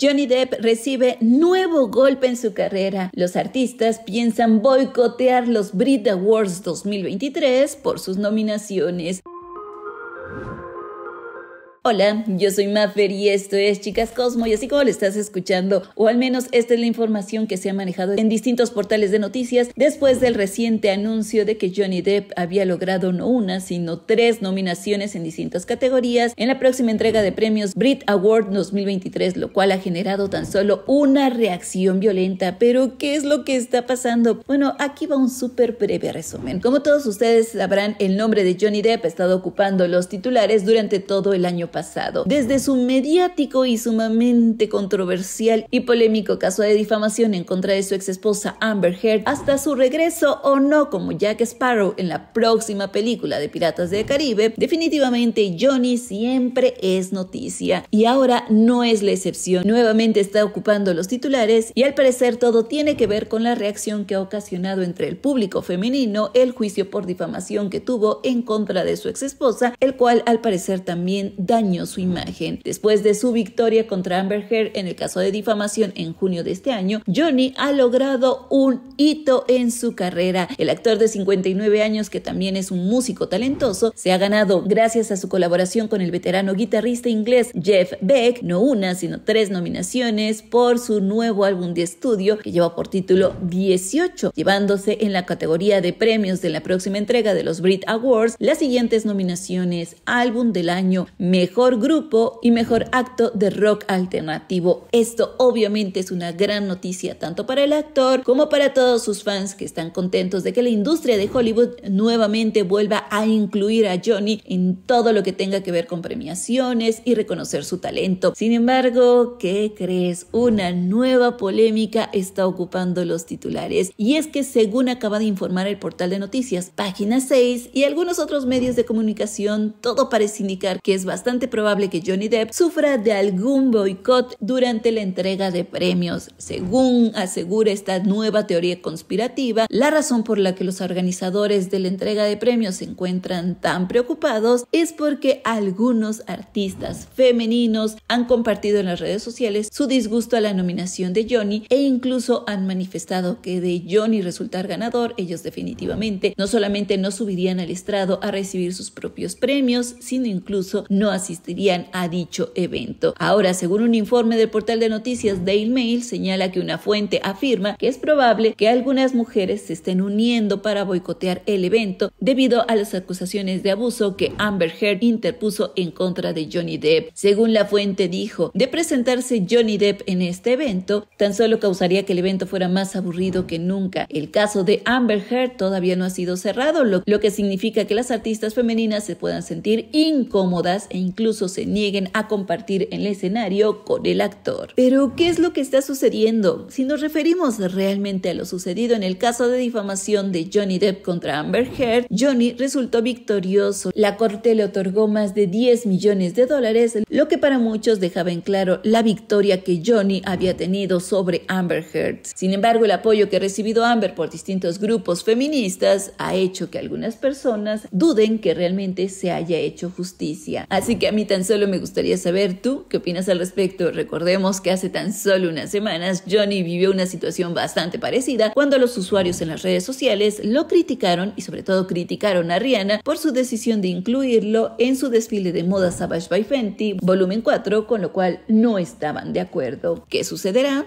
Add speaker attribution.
Speaker 1: Johnny Depp recibe nuevo golpe en su carrera. Los artistas piensan boicotear los Brit Awards 2023 por sus nominaciones. Hola, yo soy Maffer y esto es Chicas Cosmo y así como lo estás escuchando, o al menos esta es la información que se ha manejado en distintos portales de noticias después del reciente anuncio de que Johnny Depp había logrado no una, sino tres nominaciones en distintas categorías en la próxima entrega de premios Brit Award 2023, lo cual ha generado tan solo una reacción violenta. Pero, ¿qué es lo que está pasando? Bueno, aquí va un súper breve resumen. Como todos ustedes sabrán, el nombre de Johnny Depp ha estado ocupando los titulares durante todo el año pasado. Desde su mediático y sumamente controversial y polémico caso de difamación en contra de su ex esposa Amber Heard, hasta su regreso o no como Jack Sparrow en la próxima película de Piratas del Caribe, definitivamente Johnny siempre es noticia. Y ahora no es la excepción. Nuevamente está ocupando los titulares y al parecer todo tiene que ver con la reacción que ha ocasionado entre el público femenino el juicio por difamación que tuvo en contra de su ex esposa, el cual al parecer también da su imagen. Después de su victoria contra Amber Heard en el caso de difamación en junio de este año, Johnny ha logrado un hito en su carrera. El actor de 59 años, que también es un músico talentoso, se ha ganado, gracias a su colaboración con el veterano guitarrista inglés Jeff Beck, no una, sino tres nominaciones por su nuevo álbum de estudio que lleva por título 18, llevándose en la categoría de premios de la próxima entrega de los Brit Awards las siguientes nominaciones: Álbum del Año, Mejor mejor grupo y mejor acto de rock alternativo. Esto obviamente es una gran noticia tanto para el actor como para todos sus fans que están contentos de que la industria de Hollywood nuevamente vuelva a incluir a Johnny en todo lo que tenga que ver con premiaciones y reconocer su talento. Sin embargo, ¿qué crees? Una nueva polémica está ocupando los titulares y es que según acaba de informar el portal de noticias Página 6 y algunos otros medios de comunicación, todo parece indicar que es bastante probable que Johnny Depp sufra de algún boicot durante la entrega de premios. Según asegura esta nueva teoría conspirativa, la razón por la que los organizadores de la entrega de premios se encuentran tan preocupados es porque algunos artistas femeninos han compartido en las redes sociales su disgusto a la nominación de Johnny e incluso han manifestado que de Johnny resultar ganador, ellos definitivamente no solamente no subirían al estrado a recibir sus propios premios, sino incluso no asistirían asistirían a dicho evento. Ahora, según un informe del portal de noticias Daily Mail, señala que una fuente afirma que es probable que algunas mujeres se estén uniendo para boicotear el evento debido a las acusaciones de abuso que Amber Heard interpuso en contra de Johnny Depp. Según la fuente dijo, de presentarse Johnny Depp en este evento, tan solo causaría que el evento fuera más aburrido que nunca. El caso de Amber Heard todavía no ha sido cerrado, lo, lo que significa que las artistas femeninas se puedan sentir incómodas e incluso incluso se nieguen a compartir el escenario con el actor. Pero, ¿qué es lo que está sucediendo? Si nos referimos realmente a lo sucedido en el caso de difamación de Johnny Depp contra Amber Heard, Johnny resultó victorioso. La corte le otorgó más de 10 millones de dólares, lo que para muchos dejaba en claro la victoria que Johnny había tenido sobre Amber Heard. Sin embargo, el apoyo que ha recibido Amber por distintos grupos feministas ha hecho que algunas personas duden que realmente se haya hecho justicia. Así que que a mí tan solo me gustaría saber tú qué opinas al respecto. Recordemos que hace tan solo unas semanas Johnny vivió una situación bastante parecida cuando los usuarios en las redes sociales lo criticaron y sobre todo criticaron a Rihanna por su decisión de incluirlo en su desfile de moda Savage by Fenty volumen 4 con lo cual no estaban de acuerdo. ¿Qué sucederá?